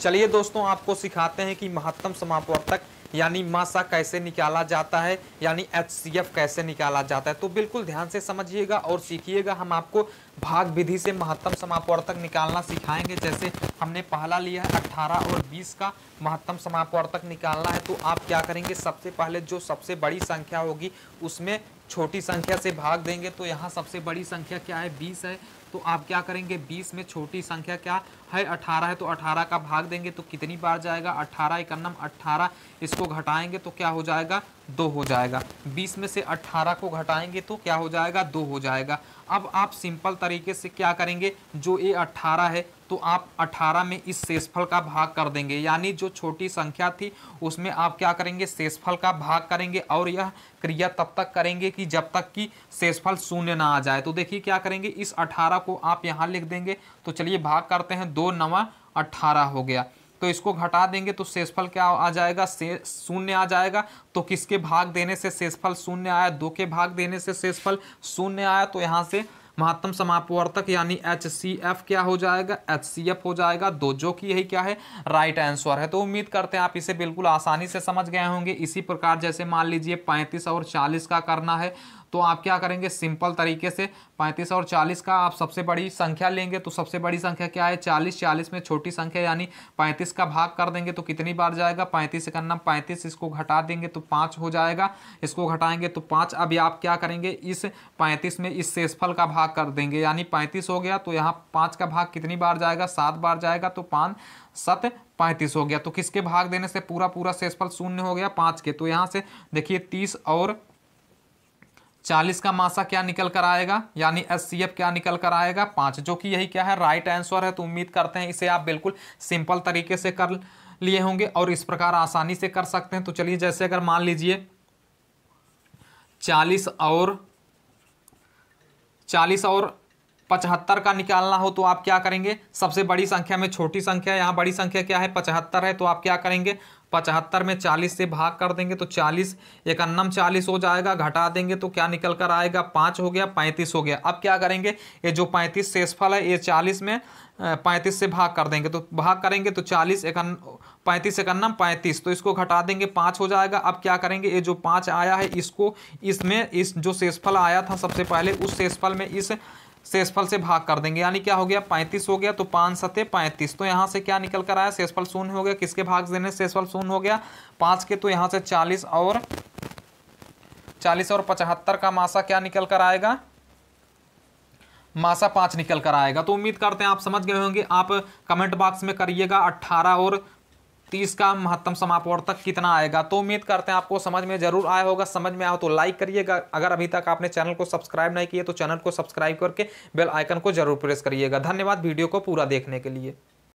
चलिए दोस्तों आपको सिखाते हैं कि महत्तम समापवर्तक यानी मासा कैसे निकाला जाता है यानी एच कैसे निकाला जाता है तो बिल्कुल ध्यान से समझिएगा और सीखिएगा हम आपको भाग विधि से महत्तम समापवर्तक निकालना सिखाएंगे जैसे हमने पहला लिया है अट्ठारह और बीस का महत्तम समापवर्तक निकालना है तो आप क्या करेंगे सबसे पहले जो सबसे बड़ी संख्या होगी उसमें छोटी संख्या से भाग देंगे तो यहाँ सबसे बड़ी संख्या क्या है बीस है तो आप क्या करेंगे 20 में छोटी संख्या क्या है 18 है तो 18 का भाग देंगे तो कितनी बार जाएगा 18 नम 18 इसको घटाएंगे तो क्या हो जाएगा दो हो जाएगा 20 में से 18 को घटाएंगे तो क्या हो जाएगा दो हो जाएगा अब आप सिंपल तरीके से क्या करेंगे जो ये 18 है तो आप 18 में इस शेषफल का भाग कर देंगे यानी जो छोटी संख्या थी उसमें आप क्या करेंगे शेषफल का भाग करेंगे और यह क्रिया तब तक करेंगे कि जब तक कि शेषफल शून्य ना आ जाए तो देखिए क्या करेंगे इस अठारह अठारह को आप यहाँ लिख देंगे तो चलिए भाग करते हैं दो नवा अठारह हो गया तो इसको घटा देंगे तो शेषफल क्या आ जाएगा से शून्य आ जाएगा तो किसके भाग देने से शेषफल शून्य आया दो के भाग देने से शेषफल शून्य आया तो यहाँ से महत्तम समापवर्तक यानी एच सी एफ क्या हो जाएगा एच सी एफ हो जाएगा दो जो कि यही क्या है राइट आंसर है तो उम्मीद करते हैं आप इसे बिल्कुल आसानी से समझ गए होंगे इसी प्रकार जैसे मान लीजिए पैंतीस और चालीस का करना है तो आप क्या करेंगे सिंपल तरीके से पैंतीस और चालीस का आप सबसे बड़ी संख्या लेंगे तो सबसे बड़ी संख्या क्या है चालीस चालीस में छोटी संख्या यानी पैंतीस का भाग कर देंगे तो कितनी बार जाएगा पैंतीस करना पैंतीस इसको घटा देंगे तो पाँच हो जाएगा इसको घटाएंगे तो पाँच अभी आप क्या करेंगे इस पैंतीस में इस शेषफल का भाग कर देंगे यानी पैंतीस हो गया तो यहाँ पाँच का भाग कितनी बार जाएगा सात बार जाएगा तो पाँच सत पैंतीस हो गया तो किसके भाग देने से पूरा पूरा शेषफल शून्य हो गया पाँच के तो यहाँ से देखिए तीस और चालीस का मासा क्या निकल कर आएगा यानी एस क्या निकल कर आएगा पाँच जो कि यही क्या है राइट आंसर है तो उम्मीद करते हैं इसे आप बिल्कुल सिंपल तरीके से कर लिए होंगे और इस प्रकार आसानी से कर सकते हैं तो चलिए जैसे अगर मान लीजिए चालीस और चालीस और पचहत्तर का निकालना हो तो आप क्या करेंगे सबसे बड़ी संख्या में छोटी संख्या यहाँ बड़ी संख्या क्या है पचहत्तर है तो आप क्या करेंगे पचहत्तर में चालीस से भाग कर देंगे तो चालीस इकन्नम चालीस हो जाएगा घटा देंगे तो क्या निकल कर आएगा पाँच हो गया पैंतीस हो गया अब क्या करेंगे ये जो पैंतीस शेषफल है ये चालीस में पैंतीस से भाग कर देंगे तो भाग करेंगे तो चालीस इकन पैंतीस इकन्नम पैंतीस तो इसको घटा देंगे पाँच हो जाएगा अब क्या करेंगे ये जो पाँच आया है इसको इसमें इस जो शेषफल आया था सबसे पहले उस शेषफल में इस शेषफल से भाग कर देंगे यानी क्या हो गया पैंतीस हो गया तो पाँच सत्य पैंतीस तो यहाँ से क्या निकल कर आया शेषफल शून्य हो गया किसके भाग देने शेषफल शून्य हो गया पाँच के तो यहाँ से चालीस और चालीस और पचहत्तर का मासा क्या निकल कर आएगा मासा पाँच निकल कर आएगा तो उम्मीद करते हैं आप समझ गए होंगे आप कमेंट बॉक्स में करिएगा अट्ठारह और तीस का महत्तम समापवर्तक कितना आएगा तो उम्मीद करते हैं आपको समझ में जरूर आया होगा समझ में आया हो तो लाइक करिएगा अगर अभी तक आपने चैनल को सब्सक्राइब नहीं किया तो चैनल को सब्सक्राइब करके बेल आइकन को जरूर प्रेस करिएगा धन्यवाद वीडियो को पूरा देखने के लिए